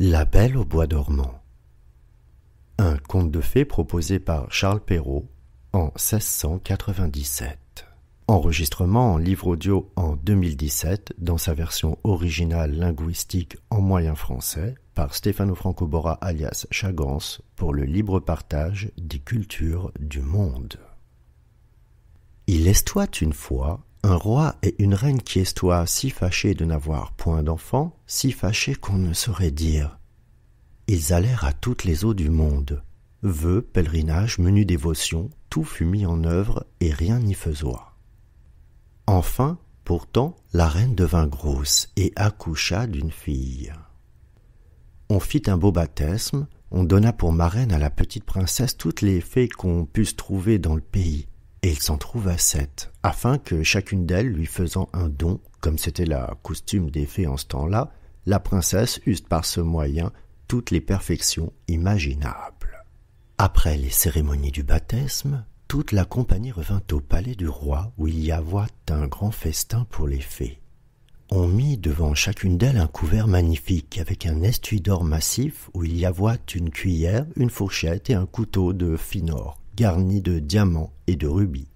E la Belle au Bois dormant. Un conte de fées proposé par Charles Perrault en 1697. Enregistrement en livre audio en 2017 dans sa version originale linguistique en moyen français par Stefano Francobora alias Chagans pour le libre partage des cultures du monde. Il estoit une fois un roi et une reine qui estoient si fâchés de n'avoir point d'enfants, si fâchés qu'on ne saurait dire. Ils allèrent à toutes les eaux du monde. Vœux, pèlerinages, menus dévotions, tout fut mis en œuvre et rien n'y faisoit. Enfin, pourtant, la reine devint grosse et accoucha d'une fille. On fit un beau baptême, on donna pour marraine à la petite princesse toutes les fées qu'on pusse trouver dans le pays, et il s'en trouva sept, afin que chacune d'elles lui faisant un don, comme c'était la coutume des fées en ce temps-là, la princesse eût par ce moyen toutes les perfections imaginables. Après les cérémonies du baptême, toute la compagnie revint au palais du roi où il y avait un grand festin pour les fées. On mit devant chacune d'elles un couvert magnifique avec un estui dor massif où il y avait une cuillère, une fourchette et un couteau de fin or garni de diamants et de rubis.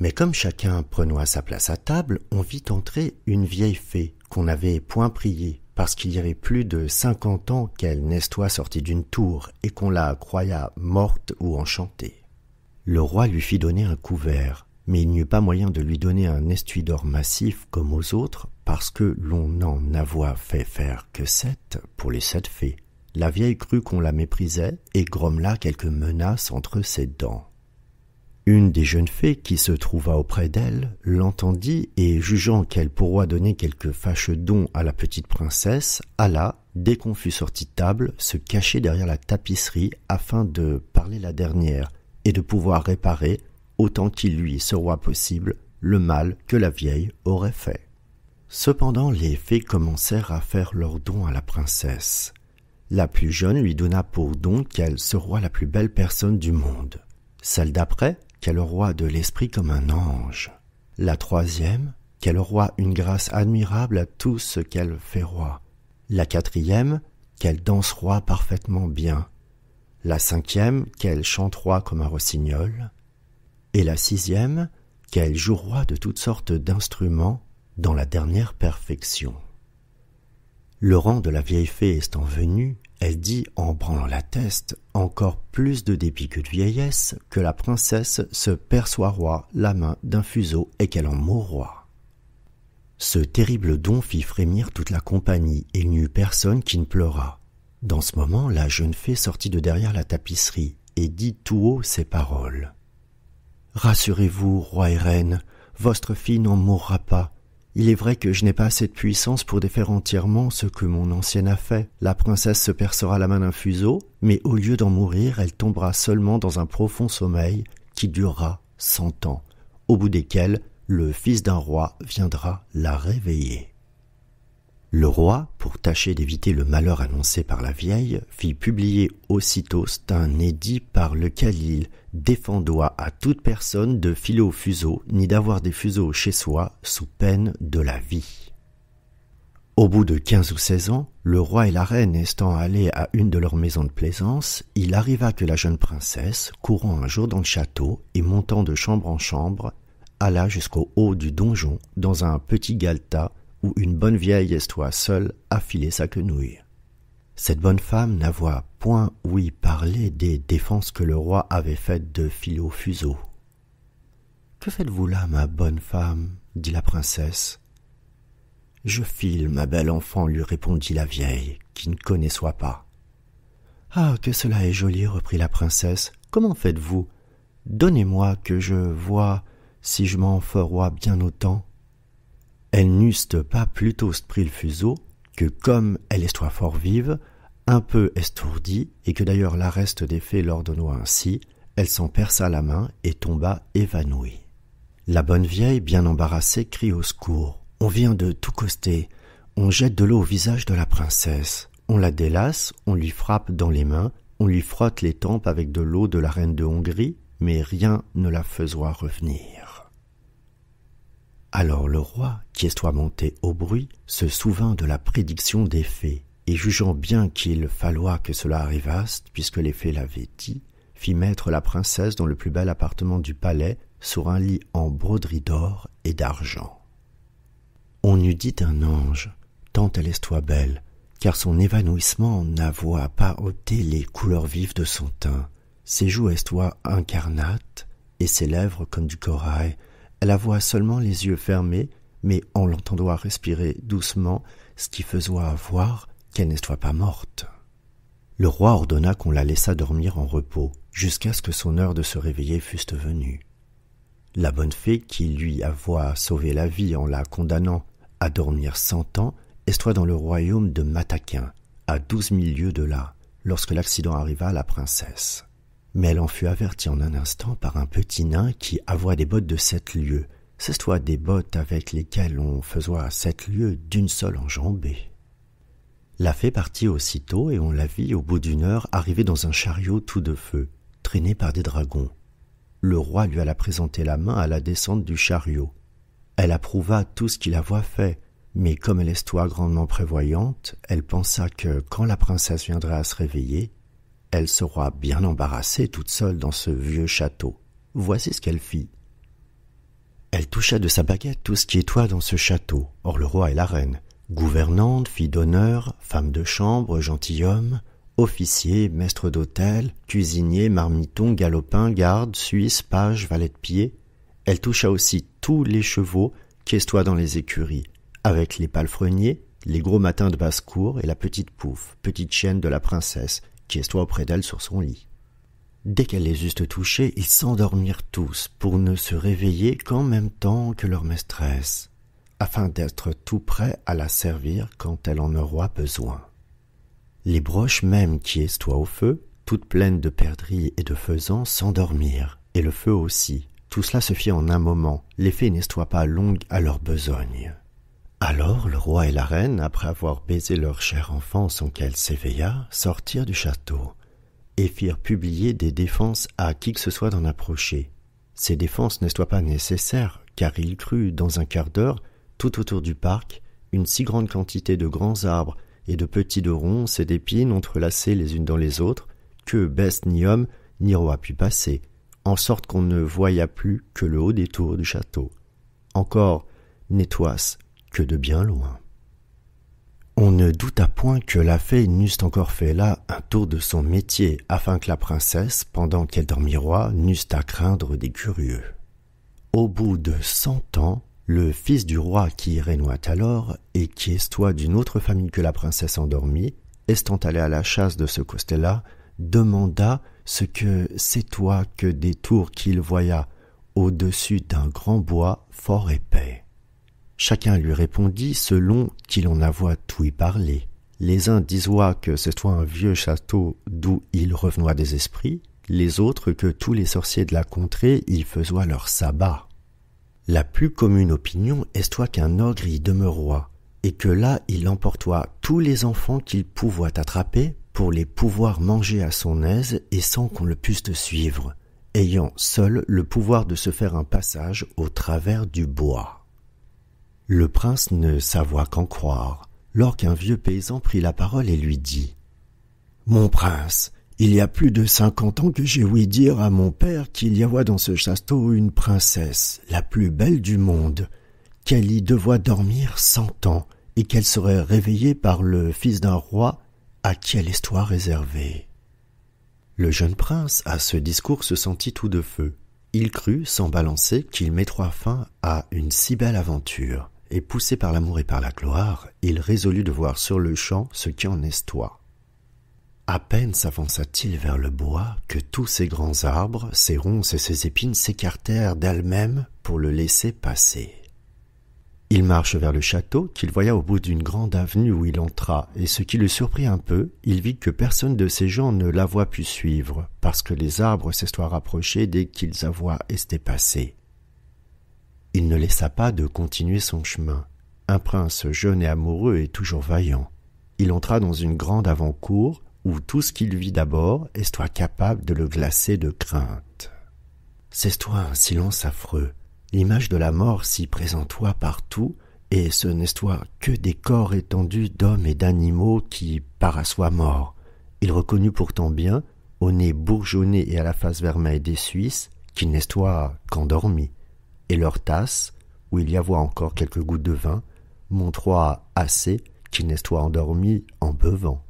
Mais comme chacun prenoit sa place à table, on vit entrer une vieille fée qu'on n'avait point priée, parce qu'il y avait plus de cinquante ans qu'elle n'estoit sortie d'une tour et qu'on la croyât morte ou enchantée. Le roi lui fit donner un couvert, mais il n'y eut pas moyen de lui donner un estui dor massif comme aux autres, parce que l'on n'en avoit fait faire que sept pour les sept fées. La vieille crut qu'on la méprisait et grommela quelques menaces entre ses dents. Une des jeunes fées qui se trouva auprès d'elle l'entendit et jugeant qu'elle pourra donner quelque fâcheux don à la petite princesse, alla, dès qu'on fut sorti de table, se cacher derrière la tapisserie afin de parler la dernière, et de pouvoir réparer, autant qu'il lui sera possible, le mal que la vieille aurait fait. Cependant les fées commencèrent à faire leurs dons à la princesse. La plus jeune lui donna pour don qu'elle sera la plus belle personne du monde, celle d'après qu'elle aura de l'esprit comme un ange, la troisième qu'elle aura une grâce admirable à tout ce qu'elle fait roi. la quatrième qu'elle dansera parfaitement bien, la cinquième qu'elle chantera comme un rossignol, et la sixième qu'elle jouera de toutes sortes d'instruments dans la dernière perfection. Le rang de la vieille fée étant venu, elle dit en branlant la teste, encore plus de dépit que de vieillesse, que la princesse se perçoit roi la main d'un fuseau et qu'elle en mourra. Ce terrible don fit frémir toute la compagnie, et il n'y eut personne qui ne pleura. Dans ce moment, la jeune fée sortit de derrière la tapisserie et dit tout haut ces paroles. Rassurez-vous, roi et reine, votre fille n'en mourra pas. Il est vrai que je n'ai pas assez de puissance pour défaire entièrement ce que mon ancienne a fait. La princesse se percera la main d'un fuseau, mais au lieu d'en mourir, elle tombera seulement dans un profond sommeil qui durera cent ans, au bout desquels le fils d'un roi viendra la réveiller. Le roi, pour tâcher d'éviter le malheur annoncé par la vieille, fit publier aussitôt un édit par lequel il défendoit à toute personne de filer au fuseau ni d'avoir des fuseaux chez soi sous peine de la vie. Au bout de quinze ou seize ans, le roi et la reine étant allés à une de leurs maisons de plaisance, il arriva que la jeune princesse, courant un jour dans le château et montant de chambre en chambre, alla jusqu'au haut du donjon dans un petit galta une bonne vieille estoit seule à filer sa quenouille. Cette bonne femme n'avoit point ouï parler des défenses que le roi avait faites de Philo Fuseau. Que faites-vous là, ma bonne femme dit la princesse. Je file, ma belle enfant, lui répondit la vieille, qui ne connaissoit pas. Ah, que cela est joli, reprit la princesse. Comment faites-vous Donnez-moi que je vois si je m'en ferois bien autant elles n'eussent pas plutôt pris le fuseau que comme elle estoit fort vive, un peu estourdie, et que d'ailleurs reste des fées l'ordonna ainsi, elle s'en perça la main et tomba évanouie. La bonne vieille, bien embarrassée, crie au secours. On vient de tout coster. On jette de l'eau au visage de la princesse. On la délasse, on lui frappe dans les mains, on lui frotte les tempes avec de l'eau de la reine de Hongrie, mais rien ne la faisoit revenir. Alors le roi, qui monté au bruit, se souvint de la prédiction des fées, et jugeant bien qu'il falloit que cela arrivasse, puisque les fées l'avaient dit, fit mettre la princesse dans le plus bel appartement du palais, sur un lit en broderie d'or et d'argent. On eût dit un ange, tant elle estoit belle, car son évanouissement n'avoua pas ôté les couleurs vives de son teint, ses joues estoient incarnates, et ses lèvres comme du corail, la voit seulement les yeux fermés, mais on l'entendant respirer doucement, ce qui faisoit voir qu'elle ne pas morte. Le roi ordonna qu'on la laissât dormir en repos, jusqu'à ce que son heure de se réveiller fût venue. La bonne fée, qui lui avoit sauvé la vie en la condamnant à dormir cent ans, estoit dans le royaume de Mataquin, à douze mille lieues de là, lorsque l'accident arriva à la princesse mais elle en fut avertie en un instant par un petit nain qui avoit des bottes de sept lieues, c'est toi des bottes avec lesquelles on faisoit sept lieues d'une seule enjambée. La fée partit aussitôt et on la vit au bout d'une heure arriver dans un chariot tout de feu, traîné par des dragons. Le roi lui alla présenter la main à la descente du chariot. Elle approuva tout ce qu'il avoit fait, mais comme elle est grandement prévoyante, elle pensa que quand la princesse viendrait à se réveiller, elle sera bien embarrassée toute seule dans ce vieux château. Voici ce qu'elle fit. Elle toucha de sa baguette tout ce qui est toi dans ce château, hors le roi et la reine, gouvernante, fille d'honneur, femme de chambre, gentilhomme, officier, maître d'hôtel, cuisinier, marmiton, galopin, garde, suisse, page, valet de pied. Elle toucha aussi tous les chevaux qui toi dans les écuries, avec les palefreniers, les gros matins de basse-cour et la petite pouffe, petite chienne de la princesse, qui auprès auprès d'elle sur son lit. Dès qu'elle les eussent touchées, ils s'endormirent tous pour ne se réveiller qu'en même temps que leur maîtresse, afin d'être tout prêts à la servir quand elle en aura besoin. Les broches mêmes qui estoient au feu, toutes pleines de perdrix et de faisans, s'endormirent, et le feu aussi. Tout cela se fit en un moment, Les fées n'estoient pas longues à leur besogne. Alors le roi et la reine, après avoir baisé leur chère enfant sans qu'elle s'éveilla, sortirent du château, et firent publier des défenses à qui que ce soit d'en approcher. Ces défenses ne soient pas nécessaires, car il crut, dans un quart d'heure, tout autour du parc, une si grande quantité de grands arbres et de petits de ronces et d'épines entrelacées les unes dans les autres, que baisse ni homme ni roi put passer, en sorte qu'on ne voya plus que le haut des tours du château. Encore, nettoise de bien loin. On ne douta point que la fée n'eussent encore fait là un tour de son métier, afin que la princesse, pendant qu'elle dormit roi, n'eussent à craindre des curieux. Au bout de cent ans, le fils du roi qui rénoit alors, et qui estoit d'une autre famille que la princesse endormie, estant allé à la chasse de ce Costella, demanda ce que c'est toi que des tours qu'il voya au-dessus d'un grand bois fort épais. Chacun lui répondit selon qu'il en avoit tout y parlé. Les uns disoient que ce soit un vieux château d'où il revenoit des esprits, les autres que tous les sorciers de la contrée y faisoient leur sabbat. La plus commune opinion est estoit qu'un ogre y demeuroit, et que là il emportoit tous les enfants qu'il pouvoit attraper pour les pouvoir manger à son aise et sans qu'on le puisse suivre, ayant seul le pouvoir de se faire un passage au travers du bois. Le prince ne savoit qu'en croire, lorsqu'un vieux paysan prit la parole et lui dit Mon prince, il y a plus de cinquante ans que j'ai ouï dire à mon père qu'il y avait dans ce château une princesse, la plus belle du monde, qu'elle y devoit dormir cent ans, et qu'elle serait réveillée par le fils d'un roi à qui elle est réservée. Le jeune prince, à ce discours, se sentit tout de feu. Il crut, sans balancer, qu'il mettrait fin à une si belle aventure et poussé par l'amour et par la gloire, il résolut de voir sur le champ ce qui en estoit. À peine s'avança-t-il vers le bois que tous ses grands arbres, ses ronces et ses épines s'écartèrent d'elles-mêmes pour le laisser passer. Il marche vers le château qu'il voya au bout d'une grande avenue où il entra, et ce qui le surprit un peu, il vit que personne de ses gens ne l'avoit pu suivre, parce que les arbres s'estoient rapprochés dès qu'ils avoient esté passés il ne laissa pas de continuer son chemin. Un prince jeune et amoureux et toujours vaillant. Il entra dans une grande avant-cour où tout ce qu'il vit d'abord est-toi capable de le glacer de crainte. C'est-toi un silence affreux. L'image de la mort s'y présente-toi partout, et ce n'est-toi que des corps étendus d'hommes et d'animaux qui, par soi morts. Il reconnut pourtant bien, au nez bourgeonné et à la face vermeille des Suisses, qu'il n'est-toi qu'endormi et leur tasse, où il y voit encore quelques gouttes de vin, montroient assez qu'il n'estoient endormi en beuvant.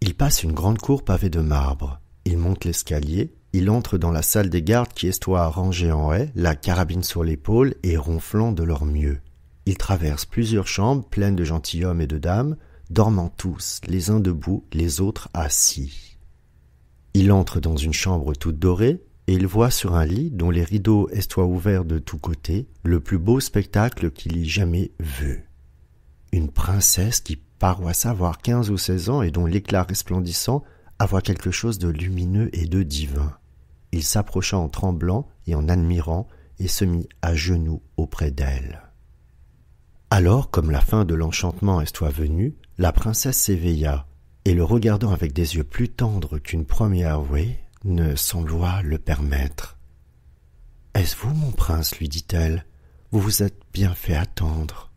Il passe une grande cour pavée de marbre, il monte l'escalier, il entre dans la salle des gardes qui estoient rangée en haie, la carabine sur l'épaule et ronflant de leur mieux. Il traverse plusieurs chambres pleines de gentilshommes et de dames, dormant tous, les uns debout, les autres assis. Il entre dans une chambre toute dorée, et il voit sur un lit dont les rideaux estoient ouverts de tous côtés le plus beau spectacle qu'il y jamais vu. Une princesse qui paroissa avoir quinze ou seize ans et dont l'éclat resplendissant avoit quelque chose de lumineux et de divin. Il s'approcha en tremblant et en admirant et se mit à genoux auprès d'elle. Alors, comme la fin de l'enchantement estoit venue, la princesse s'éveilla, et le regardant avec des yeux plus tendres qu'une première ne loi le permettre. Est-ce vous, mon prince lui dit-elle. Vous vous êtes bien fait attendre.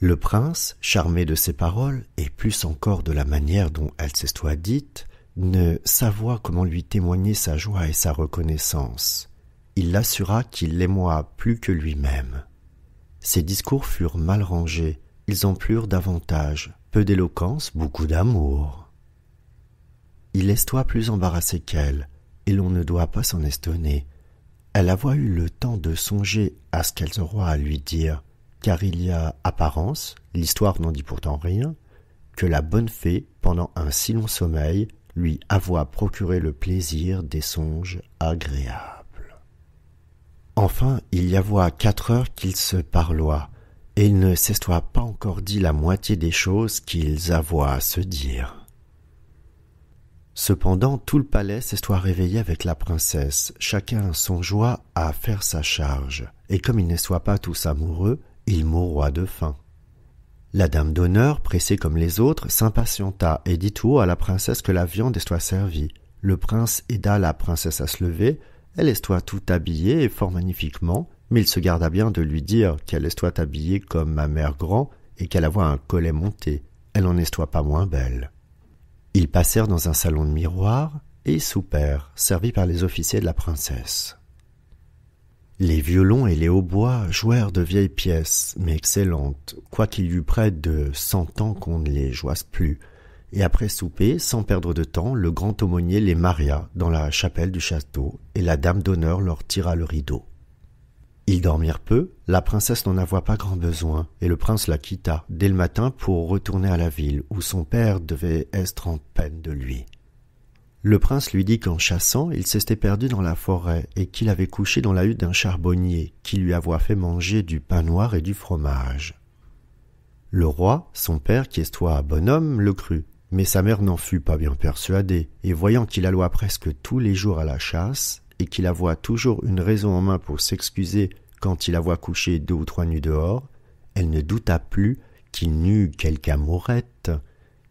Le prince, charmé de ces paroles, et plus encore de la manière dont elles s'estoient dites, ne savoit comment lui témoigner sa joie et sa reconnaissance. Il l'assura qu'il l'aimait plus que lui-même. Ses discours furent mal rangés, ils en plurent davantage, peu d'éloquence, beaucoup d'amour. Il toi plus embarrassé qu'elle, et l'on ne doit pas s'en estonner. Elle avoit eu le temps de songer à ce qu'elle auront à lui dire, car il y a apparence, l'histoire n'en dit pourtant rien, que la bonne fée, pendant un si long sommeil, lui avoit procuré le plaisir des songes agréables. Enfin, il y avoit quatre heures qu'ils se parloient, et ne s'estoient pas encore dit la moitié des choses qu'ils avoient à se dire. Cependant tout le palais s'estoit réveillé avec la princesse, chacun joie à faire sa charge, et comme ils ne soient pas tous amoureux, ils mourroient de faim. La dame d'honneur, pressée comme les autres, s'impatienta et dit tout haut à la princesse que la viande estoit servie. Le prince aida la princesse à se lever, elle estoit tout habillée et fort magnifiquement, mais il se garda bien de lui dire qu'elle estoit habillée comme ma mère grand et qu'elle avoit un collet monté, elle en estoit pas moins belle. Ils passèrent dans un salon de miroir et soupèrent, servis par les officiers de la princesse. Les violons et les hautbois jouèrent de vieilles pièces, mais excellentes, quoiqu'il y eût près de cent ans qu'on ne les jouasse plus. Et après souper, sans perdre de temps, le grand aumônier les maria dans la chapelle du château, et la dame d'honneur leur tira le rideau. Ils dormirent peu, la princesse n'en avait pas grand besoin, et le prince la quitta dès le matin pour retourner à la ville, où son père devait être en peine de lui. Le prince lui dit qu'en chassant, il s'était perdu dans la forêt, et qu'il avait couché dans la hutte d'un charbonnier, qui lui avait fait manger du pain noir et du fromage. Le roi, son père, qui estoit bonhomme, le crut, mais sa mère n'en fut pas bien persuadée, et voyant qu'il alloit presque tous les jours à la chasse, et qu'il avoit toujours une raison en main pour s'excuser quand il avoit couché deux ou trois nuits dehors, elle ne douta plus qu'il n'eût quelque amourette,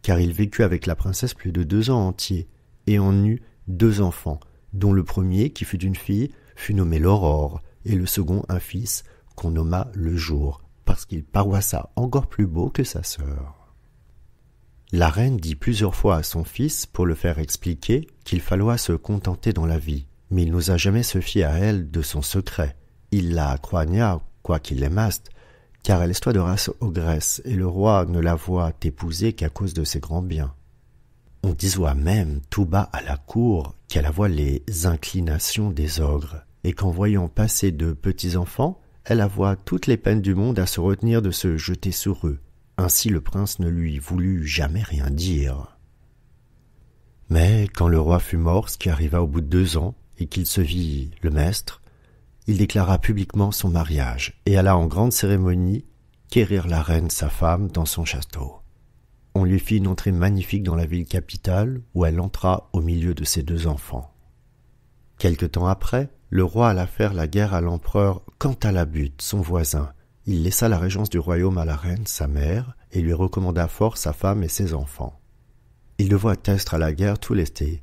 car il vécut avec la princesse plus de deux ans entiers, et en eut deux enfants, dont le premier, qui fut d'une fille, fut nommé l'Aurore, et le second un fils, qu'on nomma le Jour, parce qu'il paroissa encore plus beau que sa sœur. La reine dit plusieurs fois à son fils, pour le faire expliquer, qu'il falloit se contenter dans la vie, mais il n'osa jamais se fier à elle de son secret. Il la croigna, quoiqu'il l'aimaste, car elle soit de race ogresse, et le roi ne la voit épouser qu'à cause de ses grands biens. On disoit même tout bas à la cour qu'elle avoit les inclinations des ogres, et qu'en voyant passer de petits enfants, elle avoit toutes les peines du monde à se retenir de se jeter sur eux. Ainsi le prince ne lui voulut jamais rien dire. Mais quand le roi fut mort, ce qui arriva au bout de deux ans, qu'il se vit le maître, il déclara publiquement son mariage et alla en grande cérémonie quérir la reine sa femme dans son château. On lui fit une entrée magnifique dans la ville capitale où elle entra au milieu de ses deux enfants. Quelque temps après, le roi alla faire la guerre à l'empereur butte, son voisin. Il laissa la régence du royaume à la reine, sa mère, et lui recommanda fort sa femme et ses enfants. Il voit être à la guerre tout l'été,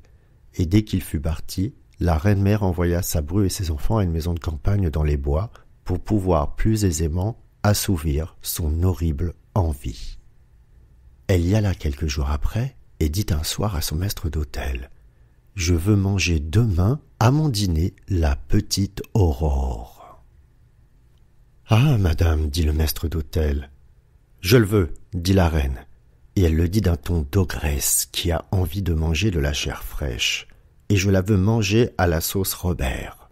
et dès qu'il fut parti, la reine-mère envoya sa bru et ses enfants à une maison de campagne dans les bois pour pouvoir plus aisément assouvir son horrible envie. Elle y alla quelques jours après et dit un soir à son maître d'hôtel Je veux manger demain à mon dîner la petite aurore. Ah, madame, dit le maître d'hôtel. Je le veux, dit la reine, et elle le dit d'un ton d'ogresse qui a envie de manger de la chair fraîche et je la veux manger à la sauce Robert.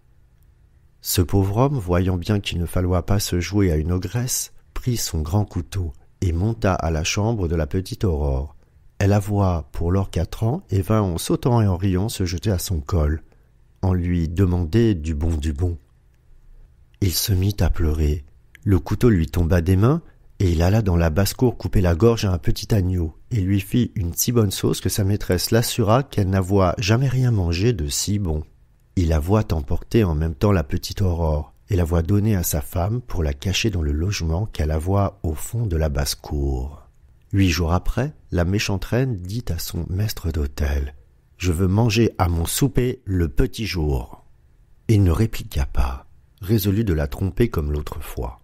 Ce pauvre homme, voyant bien qu'il ne falloit pas se jouer à une ogresse, prit son grand couteau et monta à la chambre de la petite Aurore. Elle avoua pour lors quatre ans et vint en sautant et en riant se jeter à son col, en lui demander du bon du bon. Il se mit à pleurer. Le couteau lui tomba des mains et il alla dans la basse-cour couper la gorge à un petit agneau, et lui fit une si bonne sauce que sa maîtresse l'assura qu'elle n'avoit jamais rien mangé de si bon. Il la voit emporter en même temps la petite aurore, et la voit donner à sa femme pour la cacher dans le logement qu'elle voit au fond de la basse-cour. Huit jours après, la méchante reine dit à son maître d'hôtel Je veux manger à mon souper le petit jour. Il ne répliqua pas, résolu de la tromper comme l'autre fois.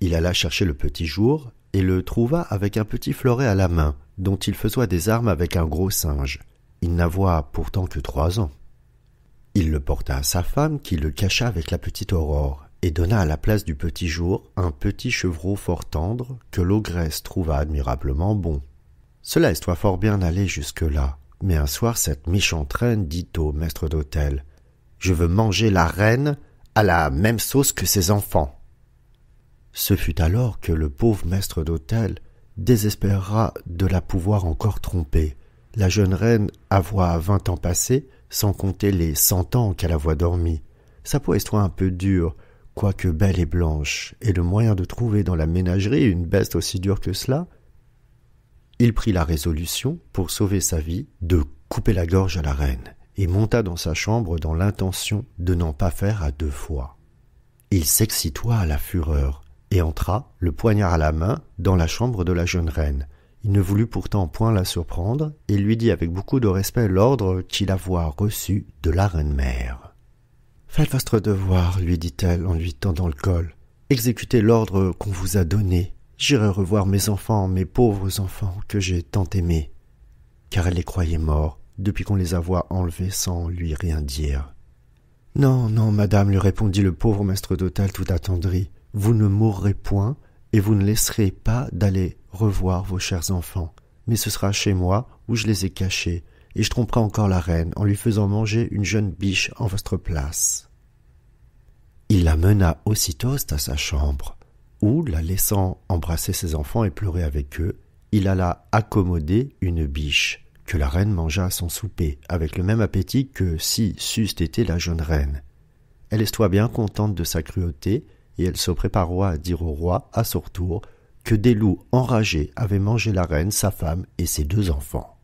Il alla chercher le petit jour, et le trouva avec un petit fleuret à la main, dont il faisoit des armes avec un gros singe. Il n'avoit pourtant que trois ans. Il le porta à sa femme, qui le cacha avec la petite aurore, et donna à la place du petit jour un petit chevreau fort tendre, que l'ogresse trouva admirablement bon. Cela est fort bien allé jusque-là, mais un soir cette méchante reine dit au maître d'hôtel Je veux manger la reine à la même sauce que ses enfants. Ce fut alors que le pauvre maître d'hôtel désespéra de la pouvoir encore tromper. La jeune reine avoua vingt ans passés, sans compter les cent ans qu'elle avoua dormi. Sa peau est soit un peu dure, quoique belle et blanche, et le moyen de trouver dans la ménagerie une bête aussi dure que cela, il prit la résolution, pour sauver sa vie, de couper la gorge à la reine, et monta dans sa chambre dans l'intention de n'en pas faire à deux fois. Il s'excitoit à la fureur, et entra, le poignard à la main, dans la chambre de la jeune reine. Il ne voulut pourtant point la surprendre, et lui dit avec beaucoup de respect l'ordre qu'il avoit reçu de la reine mère. Faites votre devoir, lui dit elle en lui tendant le col. Exécutez l'ordre qu'on vous a donné. J'irai revoir mes enfants, mes pauvres enfants que j'ai tant aimés. Car elle les croyait morts, depuis qu'on les avoit enlevés sans lui rien dire. Non, non, madame, lui répondit le pauvre maître d'hôtel tout attendri. Vous ne mourrez point, et vous ne laisserez pas d'aller revoir vos chers enfants. Mais ce sera chez moi, où je les ai cachés, et je tromperai encore la reine, en lui faisant manger une jeune biche en votre place. Il la mena aussitôt à sa chambre, où, la laissant embrasser ses enfants et pleurer avec eux, il alla accommoder une biche, que la reine mangea à son souper, avec le même appétit que si c'eût été la jeune reine. Elle estoit bien contente de sa cruauté, et elle se prépara à dire au roi, à son retour, que des loups enragés avaient mangé la reine, sa femme et ses deux enfants.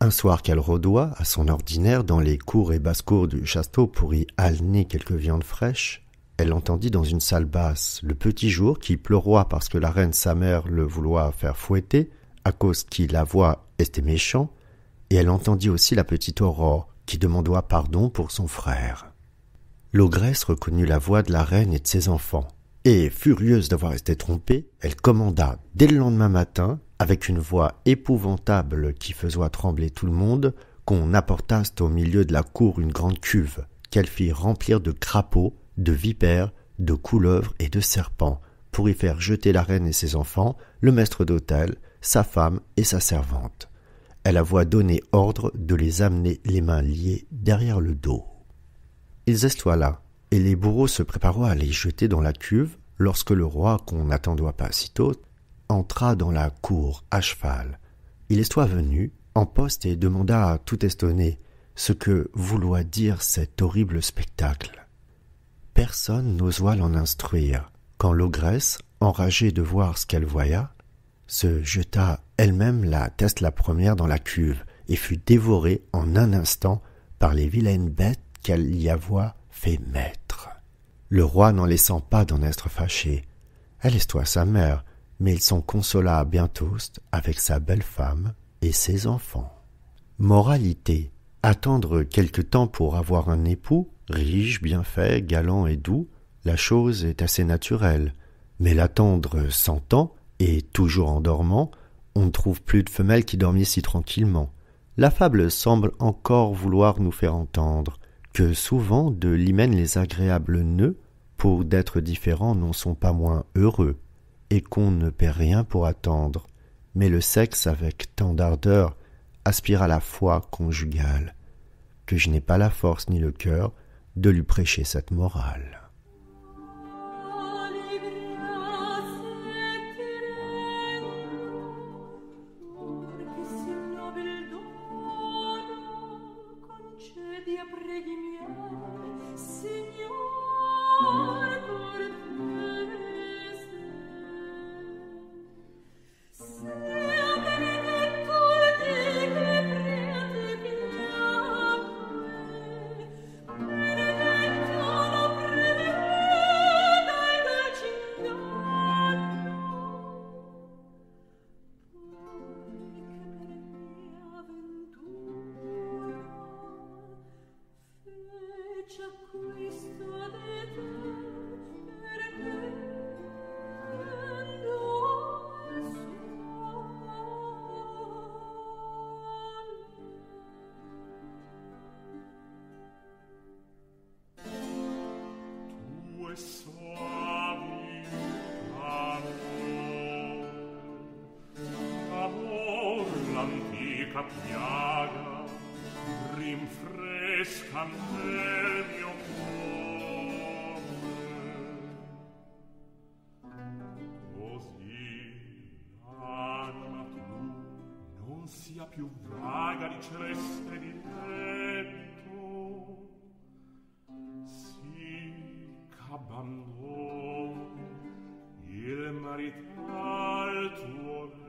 Un soir qu'elle rôdoie, à son ordinaire, dans les cours et basses-cours du château pour y halner quelques viandes fraîches, elle entendit dans une salle basse le petit jour qui pleuroit parce que la reine sa mère le vouloit faire fouetter, à cause qui la voix était méchant, et elle entendit aussi la petite Aurore qui demandoit pardon pour son frère. L'ogresse reconnut la voix de la reine et de ses enfants, et, furieuse d'avoir été trompée, elle commanda, dès le lendemain matin, avec une voix épouvantable qui faisait trembler tout le monde, qu'on apportasse au milieu de la cour une grande cuve, qu'elle fit remplir de crapauds, de vipères, de couleuvres et de serpents, pour y faire jeter la reine et ses enfants, le maître d'hôtel, sa femme et sa servante. Elle avoua donné ordre de les amener les mains liées derrière le dos. Ils estoient là, et les bourreaux se préparoient à les jeter dans la cuve, lorsque le roi, qu'on n'attendoit pas si tôt, entra dans la cour à cheval. Il estoit venu, en poste, et demanda à tout estonné ce que vouloit dire cet horrible spectacle. Personne n'osoit l'en instruire, quand l'ogresse, enragée de voir ce qu'elle voya, se jeta elle-même la teste la première dans la cuve, et fut dévorée en un instant par les vilaines bêtes qu'elle y avoit fait maître. Le roi n'en laissant pas d'en être fâché, elle estoit sa mère, mais il s'en consola bientôt avec sa belle femme et ses enfants. Moralité. Attendre quelque temps pour avoir un époux, riche, bien fait, galant et doux, la chose est assez naturelle. Mais l'attendre cent ans, et toujours en dormant, on ne trouve plus de femelle qui dormit si tranquillement. La fable semble encore vouloir nous faire entendre que souvent de l'hymen les agréables nœuds, pour d'être différents, n'en sont pas moins heureux, et qu'on ne perd rien pour attendre, mais le sexe avec tant d'ardeur aspire à la foi conjugale, que je n'ai pas la force ni le cœur de lui prêcher cette morale. tuo